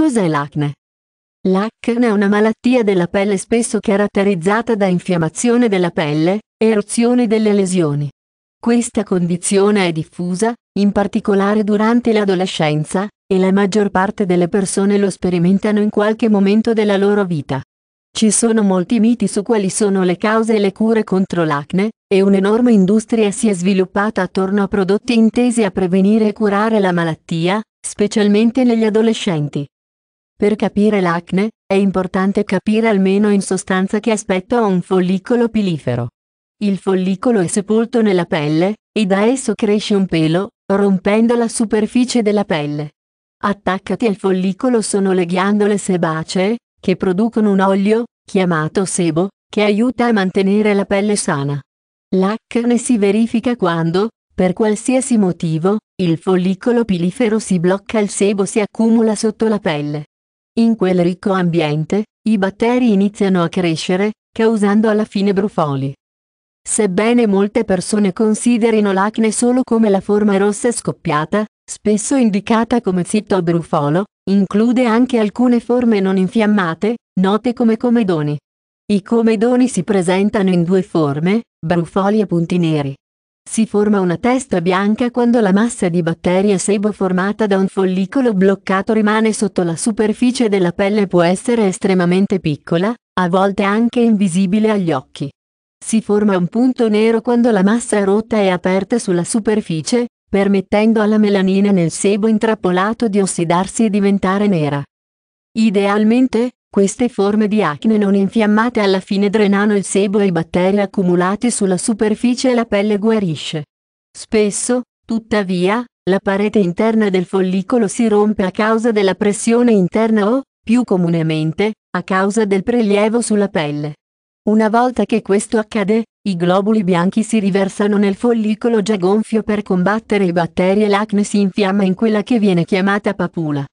Cos'è l'acne? L'acne è una malattia della pelle spesso caratterizzata da infiammazione della pelle, eruzione delle lesioni. Questa condizione è diffusa, in particolare durante l'adolescenza, e la maggior parte delle persone lo sperimentano in qualche momento della loro vita. Ci sono molti miti su quali sono le cause e le cure contro l'acne, e un'enorme industria si è sviluppata attorno a prodotti intesi a prevenire e curare la malattia, specialmente negli adolescenti. Per capire l'acne, è importante capire almeno in sostanza che aspetto ha un follicolo pilifero. Il follicolo è sepolto nella pelle, e da esso cresce un pelo, rompendo la superficie della pelle. Attaccati al follicolo sono le ghiandole sebacee, che producono un olio, chiamato sebo, che aiuta a mantenere la pelle sana. L'acne si verifica quando, per qualsiasi motivo, il follicolo pilifero si blocca e il sebo si accumula sotto la pelle. In quel ricco ambiente, i batteri iniziano a crescere, causando alla fine brufoli. Sebbene molte persone considerino l'acne solo come la forma rossa scoppiata, spesso indicata come zitto brufolo, include anche alcune forme non infiammate, note come comedoni. I comedoni si presentano in due forme, brufoli e punti neri. Si forma una testa bianca quando la massa di batteria sebo formata da un follicolo bloccato rimane sotto la superficie della pelle e può essere estremamente piccola, a volte anche invisibile agli occhi. Si forma un punto nero quando la massa è rotta e aperta sulla superficie, permettendo alla melanina nel sebo intrappolato di ossidarsi e diventare nera. Idealmente, queste forme di acne non infiammate alla fine drenano il sebo e i batteri accumulati sulla superficie e la pelle guarisce. Spesso, tuttavia, la parete interna del follicolo si rompe a causa della pressione interna o, più comunemente, a causa del prelievo sulla pelle. Una volta che questo accade, i globuli bianchi si riversano nel follicolo già gonfio per combattere i batteri e l'acne si infiamma in quella che viene chiamata papula.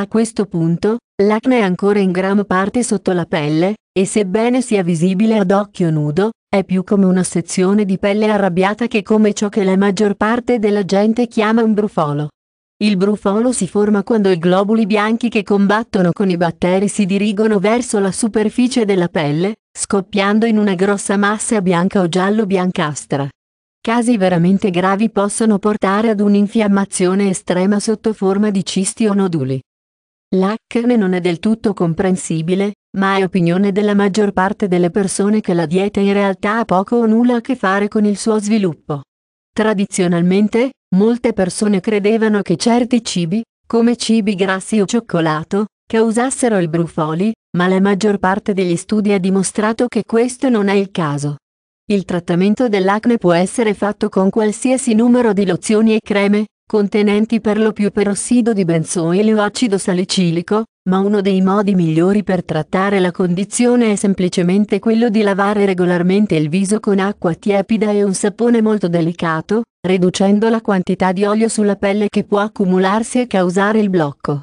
A questo punto, l'acne è ancora in gran parte sotto la pelle, e sebbene sia visibile ad occhio nudo, è più come una sezione di pelle arrabbiata che come ciò che la maggior parte della gente chiama un brufolo. Il brufolo si forma quando i globuli bianchi che combattono con i batteri si dirigono verso la superficie della pelle, scoppiando in una grossa massa bianca o giallo-biancastra. Casi veramente gravi possono portare ad un'infiammazione estrema sotto forma di cisti o noduli. L'acne non è del tutto comprensibile, ma è opinione della maggior parte delle persone che la dieta in realtà ha poco o nulla a che fare con il suo sviluppo. Tradizionalmente, molte persone credevano che certi cibi, come cibi grassi o cioccolato, causassero il brufoli, ma la maggior parte degli studi ha dimostrato che questo non è il caso. Il trattamento dell'acne può essere fatto con qualsiasi numero di lozioni e creme, contenenti per lo più perossido di benzoile o acido salicilico, ma uno dei modi migliori per trattare la condizione è semplicemente quello di lavare regolarmente il viso con acqua tiepida e un sapone molto delicato, riducendo la quantità di olio sulla pelle che può accumularsi e causare il blocco.